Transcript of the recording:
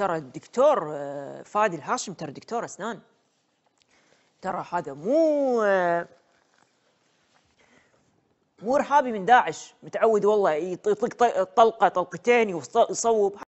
ترى الدكتور آه، فادي الهاشم ترى دكتور اسنان ترى هذا مو آه، مو ارهابي من داعش متعود والله يطلق طلقه طلقتين ويصوب